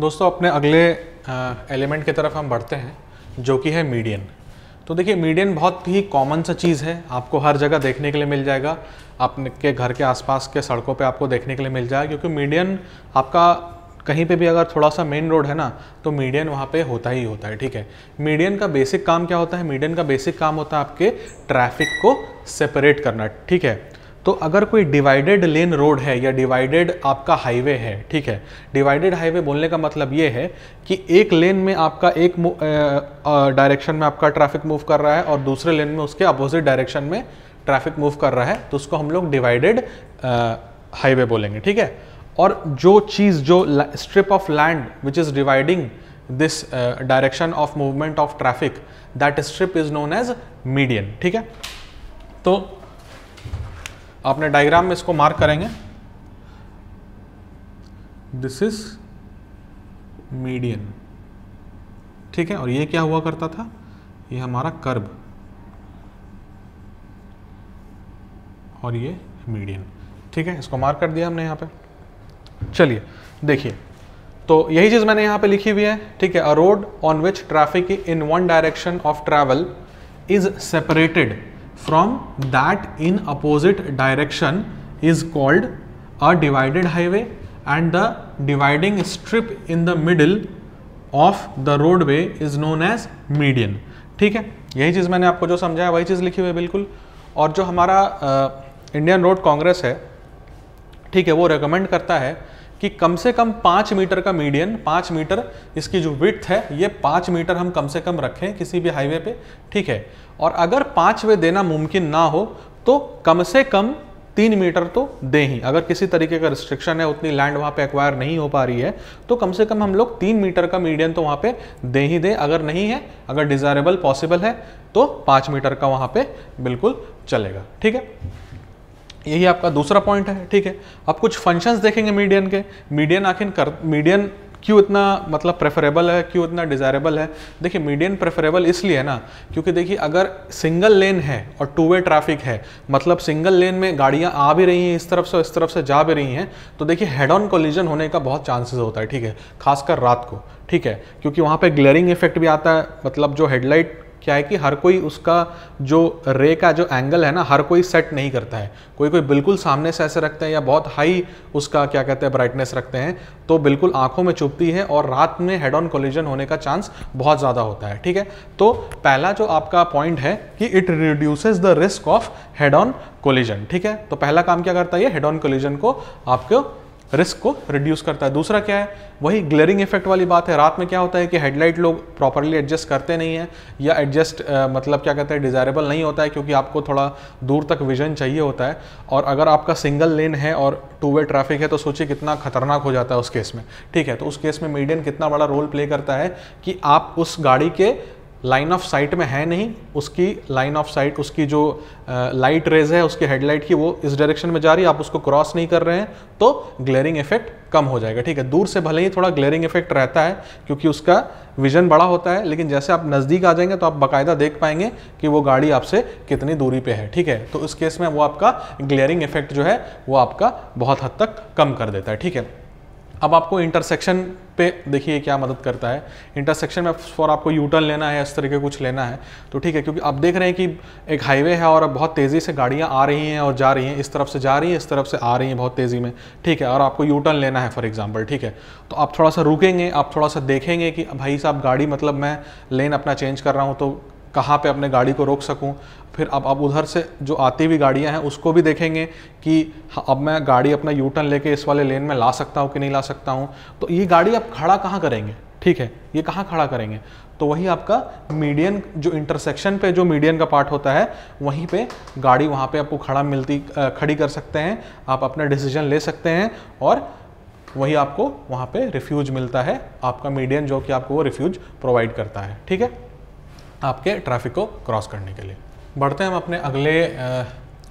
दोस्तों अपने अगले एलिमेंट की तरफ हम बढ़ते हैं जो कि है मीडियन तो देखिए मीडियन बहुत ही कॉमन सा चीज़ है आपको हर जगह देखने के लिए मिल जाएगा आपके घर के आसपास के सड़कों पे आपको देखने के लिए मिल जाएगा क्योंकि मीडियन आपका कहीं पे भी अगर थोड़ा सा मेन रोड है ना तो मीडियन वहाँ पे होता ही होता है ठीक है मीडियन का बेसिक काम क्या होता है मीडियन का बेसिक काम होता है आपके ट्रैफिक को सेपरेट करना ठीक है तो अगर कोई डिवाइडेड लेन रोड है या डिवाइडेड आपका हाईवे है ठीक है डिवाइडेड हाईवे बोलने का मतलब ये है कि एक लेन में आपका एक डायरेक्शन में आपका ट्रैफिक मूव कर रहा है और दूसरे लेन में उसके अपोजिट डायरेक्शन में ट्रैफिक मूव कर रहा है तो उसको हम लोग डिवाइडेड हाईवे बोलेंगे ठीक है और जो चीज़ जो strip of land which is dividing this direction of movement of traffic that strip is known as median ठीक है तो आपने डायग्राम में इसको मार्क करेंगे दिस इज मीडियन ठीक है और ये क्या हुआ करता था ये हमारा कर्ब और ये मीडियन ठीक है इसको मार्क कर दिया हमने यहाँ पे चलिए देखिए तो यही चीज़ मैंने यहाँ पे लिखी हुई है ठीक है a road on which traffic in one direction of travel is separated from that in opposite direction is called a divided highway and the dividing strip in the middle of the roadway is known as median ठीक है यही चीज़ मैंने आपको जो समझाया वही चीज़ लिखी हुई है बिल्कुल और जो हमारा इंडियन रोड कांग्रेस है ठीक है वो रेकमेंड करता है कि कम से कम पाँच मीटर का मीडियन पाँच मीटर इसकी जो विथ है ये पाँच मीटर हम कम से कम रखें किसी भी हाईवे पे ठीक है और अगर पाँच वे देना मुमकिन ना हो तो कम से कम तीन मीटर तो दें ही अगर किसी तरीके का रिस्ट्रिक्शन है उतनी लैंड वहाँ पे एक्वायर नहीं हो पा रही है तो कम से कम हम लोग तीन मीटर का मीडियन तो वहाँ पे दे ही दें अगर नहीं है अगर डिज़ायरेबल पॉसिबल है तो पाँच मीटर का वहाँ पे बिल्कुल चलेगा ठीक है यही आपका दूसरा पॉइंट है ठीक है अब कुछ फंक्शंस देखेंगे मीडियन के मीडियन आखिर कर मीडियन क्यों इतना मतलब प्रेफरेबल है क्यों इतना डिज़ायरेबल है देखिए मीडियन प्रेफरेबल इसलिए है ना क्योंकि देखिए अगर सिंगल लेन है और टू वे ट्रैफिक है मतलब सिंगल लेन में गाड़ियाँ आ भी रही हैं इस तरफ से इस तरफ से जा भी रही हैं तो देखिए हेड ऑन कोलिजन होने का बहुत चांसेस होता है ठीक है खासकर रात को ठीक है क्योंकि वहाँ पर ग्लेयरिंग इफेक्ट भी आता है मतलब जो हेडलाइट क्या है कि हर कोई उसका जो रे का जो एंगल है ना हर कोई सेट नहीं करता है कोई कोई बिल्कुल सामने से ऐसे रखते हैं या बहुत हाई उसका क्या कहते हैं ब्राइटनेस रखते हैं तो बिल्कुल आंखों में चुपती है और रात में हेड ऑन कोलिजन होने का चांस बहुत ज़्यादा होता है ठीक है तो पहला जो आपका पॉइंट है कि it reduces the risk of head on collision ठीक है तो पहला काम क्या करता है हेड ऑन कोलिजन को आपको रिस्क को रिड्यूस करता है दूसरा क्या है वही ग्लेरिंग इफेक्ट वाली बात है रात में क्या होता है कि हेडलाइट लोग प्रॉपरली एडजस्ट करते नहीं हैं या एडजस्ट मतलब क्या कहते हैं डिज़ायरेबल नहीं होता है क्योंकि आपको थोड़ा दूर तक विजन चाहिए होता है और अगर आपका सिंगल लेन है और टू वे ट्रैफिक है तो सोचिए कितना खतरनाक हो जाता है उस केस में ठीक है तो उस केस में मीडियन कितना बड़ा रोल प्ले करता है कि आप उस गाड़ी के लाइन ऑफ साइट में है नहीं उसकी लाइन ऑफ साइट उसकी जो लाइट रेज है उसकी हेडलाइट की वो इस डायरेक्शन में जा रही है आप उसको क्रॉस नहीं कर रहे हैं तो ग्लेयरिंग इफेक्ट कम हो जाएगा ठीक है दूर से भले ही थोड़ा ग्लेयरिंग इफेक्ट रहता है क्योंकि उसका विजन बड़ा होता है लेकिन जैसे आप नज़दीक आ जाएंगे तो आप बाकायदा देख पाएंगे कि वो गाड़ी आपसे कितनी दूरी पर है ठीक है तो इस केस में वो आपका ग्लेयरिंग इफेक्ट जो है वो आपका बहुत हद तक कम कर देता है ठीक है अब आपको इंटरसेक्शन पे देखिए क्या मदद करता है इंटरसेक्शन में फॉर आपको यूटर्न लेना है इस तरीके कुछ लेना है तो ठीक है क्योंकि आप देख रहे हैं कि एक हाईवे है और अब बहुत तेज़ी से गाड़ियाँ आ रही हैं और जा रही हैं इस तरफ से जा रही हैं इस तरफ से आ रही हैं बहुत तेज़ी में ठीक है और आपको यूटर्न लेना है फॉर एग्जाम्पल ठीक है तो आप थोड़ा सा रुकेंगे आप थोड़ा सा देखेंगे कि भाई साहब गाड़ी मतलब मैं लेन अपना चेंज कर रहा हूँ तो कहाँ पे अपने गाड़ी को रोक सकूँ फिर अब अब उधर से जो आती हुई गाड़ियाँ हैं उसको भी देखेंगे कि हाँ, अब मैं गाड़ी अपना यू टर्न लेके इस वाले लेन में ला सकता हूँ कि नहीं ला सकता हूँ तो ये गाड़ी आप खड़ा कहाँ करेंगे ठीक है ये कहाँ खड़ा करेंगे तो वही आपका मीडियन जो इंटरसेक्शन पे जो मीडियन का पार्ट होता है वहीं पे गाड़ी वहाँ पे आपको खड़ा मिलती खड़ी कर सकते हैं आप अपना डिसीजन ले सकते हैं और वही आपको वहाँ पे रिफ्यूज मिलता है आपका मीडियन जो कि आपको वो रिफ्यूज प्रोवाइड करता है ठीक है आपके ट्रैफिक को क्रॉस करने के लिए बढ़ते हैं हम अपने अगले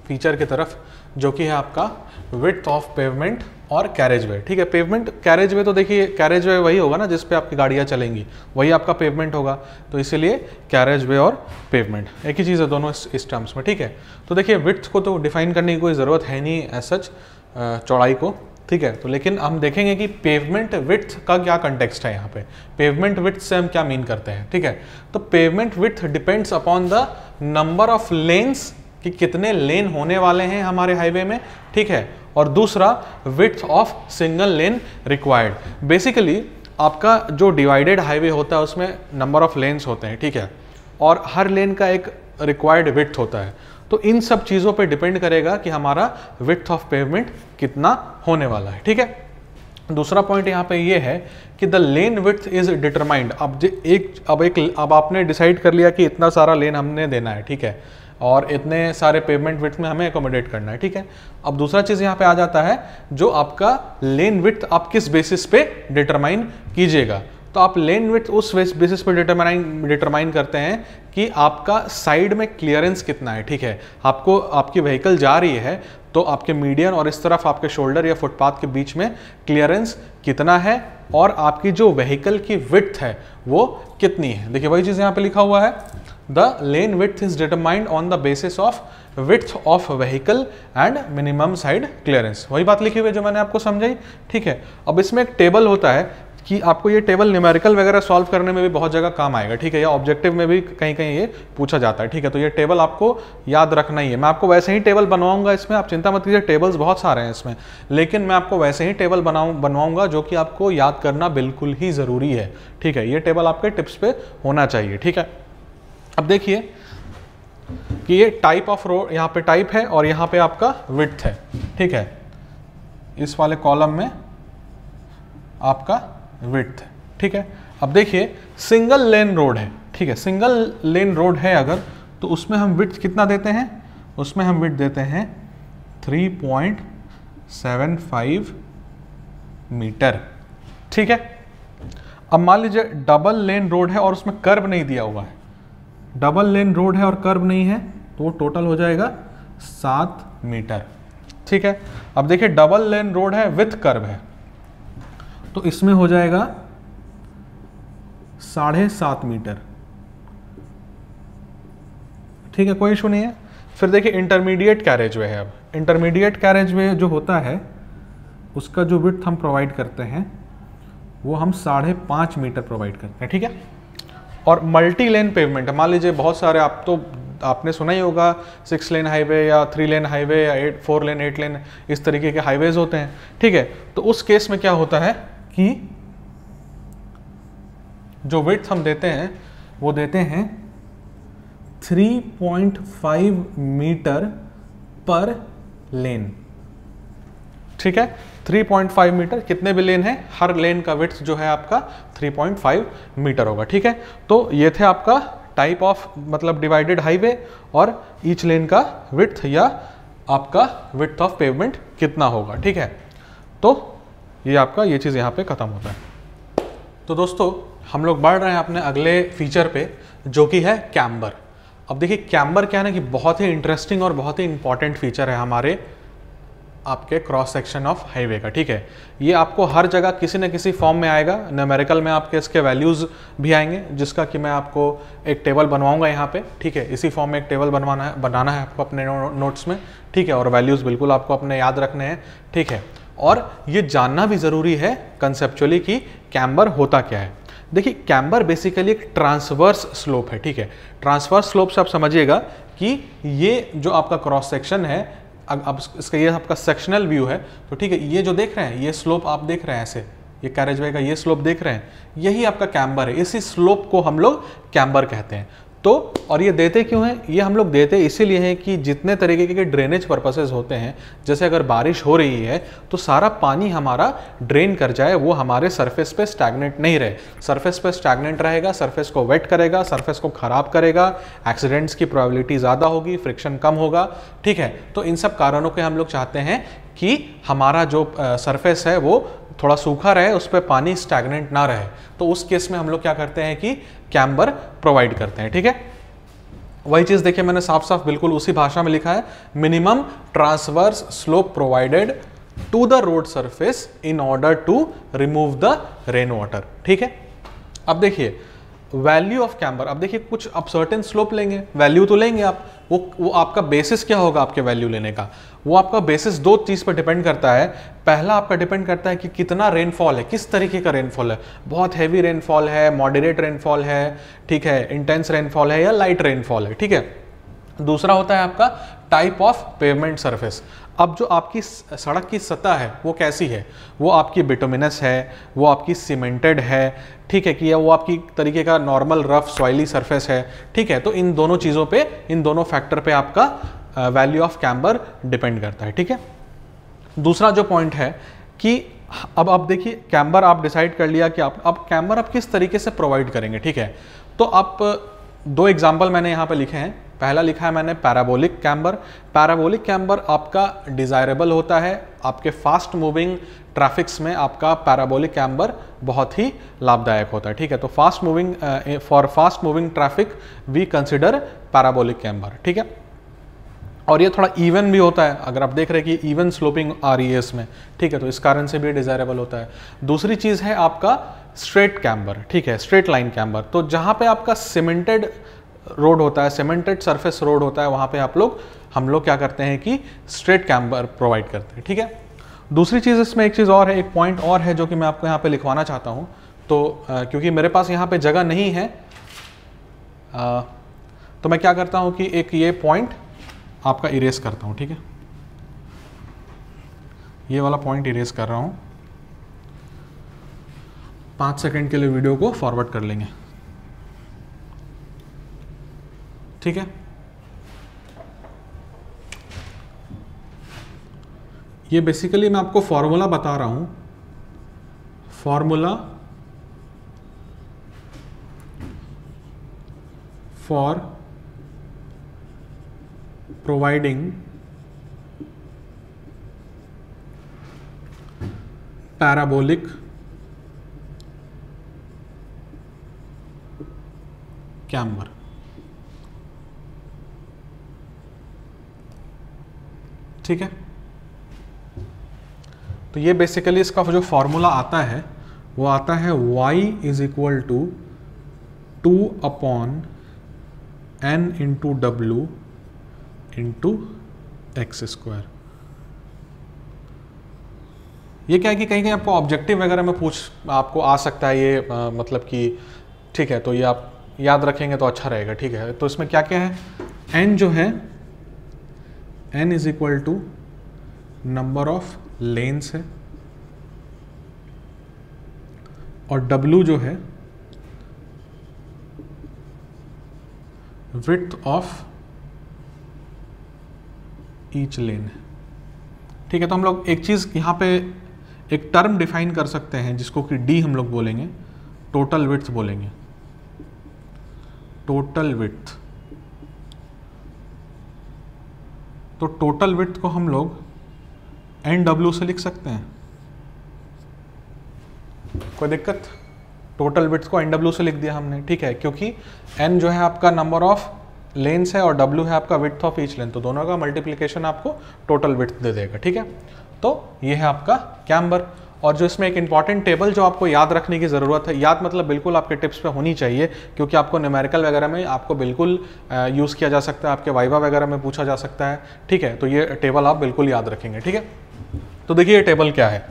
फीचर की तरफ जो कि है आपका विथ ऑफ पेवमेंट और कैरेज वे ठीक है पेवमेंट कैरेज वे तो देखिए कैरेज वे वही होगा ना जिस पे आपकी गाड़ियाँ चलेंगी वही आपका पेवमेंट होगा तो इसीलिए कैरेज वे और पेवमेंट एक ही चीज़ है दोनों इस, इस टर्म्स में ठीक है तो देखिए विथ को तो डिफाइन करने की कोई ज़रूरत है नहीं एज सच चौड़ाई को ठीक है तो लेकिन हम देखेंगे कि पेवमेंट विथ का क्या कंटेक्सट है यहाँ पे पेवमेंट विथ से हम क्या मीन करते हैं ठीक है तो pavement width depends upon the number of lanes कि कितने लेन होने वाले हैं हमारे हाईवे में ठीक है और दूसरा width of single lane required basically आपका जो डिवाइडेड हाईवे होता है उसमें नंबर ऑफ लेन्स होते हैं ठीक है और हर लेन का एक रिक्वायर्ड विथ होता है तो इन सब चीज़ों पे डिपेंड करेगा कि हमारा विथ ऑफ पेवमेंट कितना होने वाला है ठीक है दूसरा पॉइंट यहाँ पे ये है कि the lane width is determined अब एक अब एक अब आपने डिसाइड कर लिया कि इतना सारा लेन हमने देना है ठीक है और इतने सारे पेमेंट विथ में हमें एकोमोडेट करना है ठीक है अब दूसरा चीज़ यहाँ पे आ जाता है जो आपका लेन विथ आप किस बेसिस पे डिटरमाइन कीजिएगा तो आप लेन विथ उस बेसिस पे डिटरमाइन डिटरमाइन करते हैं कि आपका साइड में क्लियरेंस कितना है ठीक है आपको आपकी व्हीकल जा रही है तो आपके मीडियन और इस तरफ आपके शोल्डर या फुटपाथ के बीच में क्लियरेंस कितना है और आपकी जो व्हीकल की विथ है वो कितनी है देखिए वही चीज़ यहाँ पे लिखा हुआ है the lane width is determined on the basis of width of vehicle and minimum side clearance वही बात लिखी हुई है जो मैंने आपको समझाई ठीक है अब इसमें एक टेबल होता है कि आपको ये टेबल न्यूमेरिकल वगैरह सॉल्व करने में भी बहुत जगह काम आएगा ठीक है या ऑब्जेक्टिव में भी कहीं कहीं ये पूछा जाता है ठीक है तो ये टेबल आपको याद रखना ही है मैं आपको वैसे ही टेबल बनवाऊंगा इसमें आप चिंता मत कीजिए टेबल्स बहुत सारे हैं इसमें लेकिन मैं आपको वैसे ही टेबल बनाऊ बनवाऊंगा जो कि आपको याद करना बिल्कुल ही ज़रूरी है ठीक है ये टेबल आपके टिप्स पे होना चाहिए ठीक है अब देखिए कि ये टाइप ऑफ रो यहाँ पे टाइप है और यहाँ पे आपका विथ है ठीक है इस वाले कॉलम में आपका विथ ठीक है अब देखिए सिंगल लेन रोड है ठीक है सिंगल लेन रोड है अगर तो उसमें हम विथ कितना देते हैं उसमें हम विथ देते हैं 3.75 मीटर ठीक है अब मान लीजिए डबल लेन रोड है और उसमें कर्व नहीं दिया हुआ है डबल लेन रोड है और कर्व नहीं है तो टोटल हो जाएगा सात मीटर ठीक है अब देखिए डबल लेन रोड है विथ कर्व है तो इसमें हो जाएगा साढ़े सात मीटर ठीक है कोई इशू नहीं है फिर देखिए इंटरमीडिएट कैरेज वे है अब इंटरमीडिएट कैरेज वे जो होता है उसका जो विथ हम प्रोवाइड करते हैं वो हम साढ़े पाँच मीटर प्रोवाइड करते हैं ठीक है और मल्टी लेन पेवमेंट मान लीजिए बहुत सारे आप तो आपने सुना ही होगा सिक्स लेन हाईवे या थ्री लेन हाईवे या eight four lane eight lane इस तरीके के हाईवेज होते हैं ठीक है तो उस केस में क्या होता है कि जो विथ हम देते हैं वो देते हैं 3.5 मीटर पर लेन ठीक है 3.5 मीटर कितने भी लेन है हर लेन का विथ जो है आपका 3.5 मीटर होगा ठीक है तो ये थे आपका टाइप ऑफ मतलब डिवाइडेड हाईवे और ईच लेन का विथ या आपका विथ ऑफ पेवमेंट कितना होगा ठीक है तो ये आपका ये चीज़ यहाँ पे ख़त्म होता है तो दोस्तों हम लोग बढ़ रहे हैं अपने अगले फीचर पे जो कि है कैम्बर अब देखिए कैम्बर क्या है ना कि बहुत ही इंटरेस्टिंग और बहुत ही इंपॉर्टेंट फीचर है हमारे आपके क्रॉस सेक्शन ऑफ हाईवे का ठीक है ये आपको हर जगह किसी न किसी फॉर्म में आएगा नमेरिकल में आपके इसके वैल्यूज़ भी आएंगे जिसका कि मैं आपको एक टेबल बनवाऊंगा यहाँ पे ठीक है इसी फॉर्म में एक टेबल बनवाना है बनाना है आपको अपने नोट्स में ठीक है और वैल्यूज़ बिल्कुल आपको अपने याद रखने हैं ठीक है और ये जानना भी ज़रूरी है कंसेप्चुअली कि कैम्बर होता क्या है देखिए कैम्बर बेसिकली एक ट्रांसवर्स स्लोप है ठीक है ट्रांसवर्स स्लोप से आप समझिएगा कि ये जो आपका क्रॉस सेक्शन है अब अब इसका ये आपका सेक्शनल व्यू है तो ठीक है ये जो देख रहे हैं ये स्लोप आप देख रहे हैं ऐसे ये कैरेज का ये स्लोप देख रहे हैं यही आपका कैम्बर है इसी स्लोप को हम लोग कैम्बर कहते हैं तो और ये देते क्यों हैं ये हम लोग देते इसीलिए हैं कि जितने तरीके के ड्रेनेज पर्पसेज होते हैं जैसे अगर बारिश हो रही है तो सारा पानी हमारा ड्रेन कर जाए वो हमारे सरफेस पे स्टैगनेंट नहीं रहे सरफेस पे स्टैगनेंट रहेगा सरफेस को वेट करेगा सरफेस को ख़राब करेगा एक्सीडेंट्स की प्रॉबिलिटी ज़्यादा होगी फ्रिक्शन कम होगा ठीक है तो इन सब कारणों के हम लोग चाहते हैं कि हमारा जो सरफेस है वो थोड़ा सूखा रहे उस पर पानी स्टैगनेंट ना रहे तो उस केस में हम लोग क्या करते हैं कि कैम्बर प्रोवाइड करते हैं ठीक है वही चीज़ देखिए मैंने साफ साफ बिल्कुल उसी भाषा में लिखा है minimum transverse slope provided to the road surface in order to remove the rain water ठीक है अब देखिए वैल्यू ऑफ कैम्बर अब देखिए कुछ अब सर्टेन स्लोप लेंगे वैल्यू तो लेंगे आप वो वो आपका बेसिस क्या होगा आपके वैल्यू लेने का वो आपका बेसिस दो चीज़ पर डिपेंड करता है पहला आपका डिपेंड करता है कि कितना रेनफॉल है किस तरीके का रेनफॉल है बहुत हैवी रेनफॉल है मॉडरेट रेनफॉल है ठीक है इंटेंस रेनफॉल है या लाइट रेनफॉल है ठीक है दूसरा होता है आपका टाइप ऑफ पेमेंट सर्फेस अब जो आपकी सड़क की सतह है वो कैसी है वो आपकी बिटोमिनस है वो आपकी सीमेंटेड है ठीक है कि या वो आपकी तरीके का नॉर्मल रफ सॉइली सरफेस है ठीक है तो इन दोनों चीज़ों पे इन दोनों फैक्टर पे आपका वैल्यू ऑफ कैम्बर डिपेंड करता है ठीक है दूसरा जो पॉइंट है कि अब आप देखिए कैम्बर आप डिसाइड कर लिया कि आप अब कैम्बर आप किस तरीके से प्रोवाइड करेंगे ठीक है तो आप दो एग्जाम्पल मैंने यहाँ पर लिखे हैं पहला लिखा है मैंने पैराबोलिक कैम्बर पैराबोलिक कैम्बर आपका डिज़ायरेबल होता है आपके फास्ट मूविंग ट्रैफिक्स में आपका पैराबोलिक कैम्बर बहुत ही लाभदायक होता है ठीक है तो fast moving for fast moving traffic we consider parabolic camber ठीक है और ये थोड़ा इवन भी होता है अगर आप देख रहे हैं कि इवन स्लोपिंग आ रही है इसमें ठीक है तो इस कारण से भी डिज़ायरेबल होता है दूसरी चीज़ है आपका स्ट्रेट कैम्बर ठीक है स्ट्रेट लाइन कैम्बर तो जहाँ पे आपका सीमेंटेड रोड होता है सीमेंटेड सरफेस रोड होता है वहाँ पे आप लोग हम लोग क्या करते हैं कि स्ट्रेट कैम्बर प्रोवाइड करते हैं ठीक है दूसरी चीज़ इसमें एक चीज़ और है एक पॉइंट और है जो कि मैं आपको यहाँ पे लिखवाना चाहता हूँ तो आ, क्योंकि मेरे पास यहाँ पे जगह नहीं है आ, तो मैं क्या करता हूँ कि एक ये पॉइंट आपका इरेज करता हूँ ठीक है ये वाला पॉइंट इरेज कर रहा हूँ पाँच सेकेंड के लिए वीडियो को फॉरवर्ड कर लेंगे ठीक है ये बेसिकली मैं आपको फॉर्मूला बता रहा हूं formula for providing parabolic camber ठीक है तो ये बेसिकली इसका जो फॉर्मूला आता है वो आता है y is equal to two upon N into W into X square ये क्या है कि कहीं कहीं आपको ऑब्जेक्टिव वगैरह में पूछ आपको आ सकता है ये आ, मतलब कि ठीक है तो ये आप याद रखेंगे तो अच्छा रहेगा ठीक है तो इसमें क्या क्या है एन जो है N is equal to number of lanes है और W जो है विथ ऑफ ईच लेन है ठीक है तो हम लोग एक चीज़ यहां पे एक टर्म डिफाइन कर सकते हैं जिसको कि D हम लोग बोलेंगे टोटल विथ बोलेंगे टोटल विथ तो टोटल विथ को हम लोग एन डब्ल्यू से लिख सकते हैं कोई दिक्कत टोटल विथ को एन डब्ल्यू से लिख दिया हमने ठीक है क्योंकि एन जो है आपका नंबर ऑफ लेंस है और डब्ल्यू है आपका विथ ऑफ ईच लेंथ तो दोनों का मल्टीप्लीकेशन आपको टोटल विथ दे देगा ठीक है तो ये है आपका कैम्बर और जो इसमें एक इंपॉर्टेंट टेबल जो आपको याद रखने की ज़रूरत है याद मतलब बिल्कुल आपके टिप्स पे होनी चाहिए क्योंकि आपको न्यूमेरिकल वगैरह में आपको बिल्कुल यूज़ किया जा सकता है आपके वाइवा वगैरह में पूछा जा सकता है ठीक है तो ये टेबल आप बिल्कुल याद रखेंगे ठीक है तो देखिए ये टेबल क्या है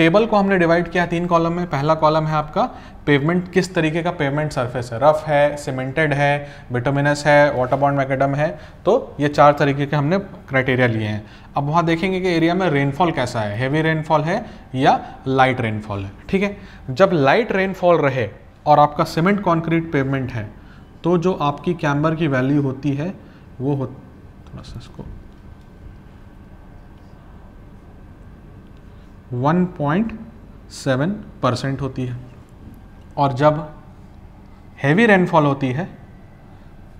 टेबल को हमने डिवाइड किया तीन कॉलम में पहला कॉलम है आपका पेवमेंट किस तरीके का पेवमेंट सरफेस है रफ है सीमेंटेड है बिटोमिनस है वाटर बॉन्ड मैकेडम है तो ये चार तरीके के हमने क्राइटेरिया लिए हैं अब वहाँ देखेंगे कि एरिया में रेनफॉल कैसा है हेवी रेनफॉल है या लाइट रेनफॉल है ठीक है जब लाइट रेनफॉल रहे और आपका सीमेंट कॉन्क्रीट पेवमेंट है तो जो आपकी कैम्बर की वैल्यू होती है वो हो थोड़ा सा इसको 1.7 परसेंट होती है और जब हैवी रेनफॉल होती है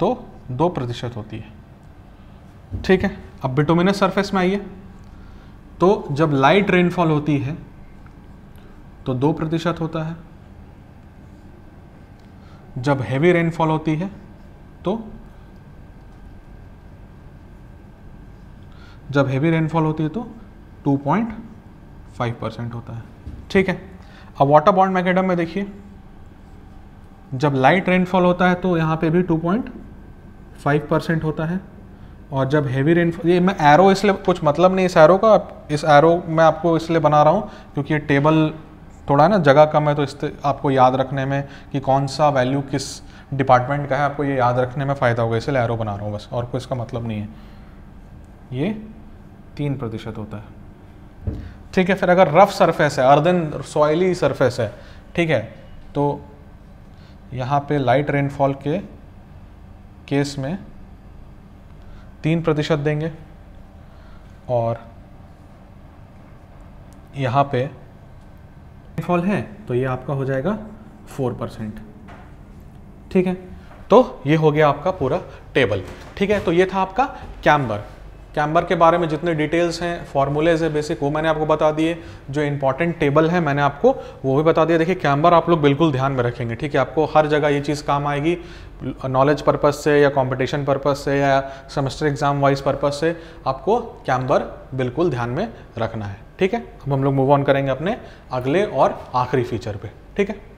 तो दो प्रतिशत होती है ठीक है अब बिटोमिनस सरफेस में आइए तो जब लाइट रेनफॉल होती है तो दो प्रतिशत होता है जब हैवी रेनफॉल होती है तो जब हैवी रेनफॉल होती है तो फाइव परसेंट होता है ठीक है अब वाटर बॉन्ड मैकेडम में देखिए जब लाइट रेनफॉल होता है तो यहाँ पे भी टू पॉइंट फाइव परसेंट होता है और जब हैवी रेनफॉल ये मैं एरो इसलिए कुछ मतलब नहीं इस एरो का इस एरो मैं आपको इसलिए बना रहा हूँ क्योंकि ये टेबल थोड़ा ना जगह कम है तो इस आपको याद रखने में कि कौन सा वैल्यू किस डिपार्टमेंट का है आपको ये याद रखने में फ़ायदा होगा इसलिए एरो बना रहा हूँ बस और कोई इसका मतलब नहीं है ये तीन प्रतिशत होता है ठीक है फिर अगर रफ़ सरफेस है अर्दन सॉयली सरफेस है ठीक है तो यहाँ पे लाइट रेनफॉल के केस में तीन प्रतिशत देंगे और यहाँ पे रेनफॉल है तो ये आपका हो जाएगा फोर परसेंट ठीक है तो ये हो गया आपका पूरा टेबल ठीक है तो ये था आपका कैम्बर कैम्बर के बारे में जितने डिटेल्स हैं फॉर्मूलेज है बेसिक वो मैंने आपको बता दिए जो इंपॉर्टेंट टेबल है मैंने आपको वो भी बता दिया देखिए कैम्बर आप लोग बिल्कुल ध्यान में रखेंगे ठीक है आपको हर जगह ये चीज़ काम आएगी नॉलेज पर्पज़ से या कंपटीशन पर्पज़ से या सेमेस्टर एग्ज़ाम वाइज पर्पज़ से आपको कैम्बर बिल्कुल ध्यान में रखना है ठीक है अब हम लोग मूव ऑन करेंगे अपने अगले और आखिरी फीचर पर ठीक है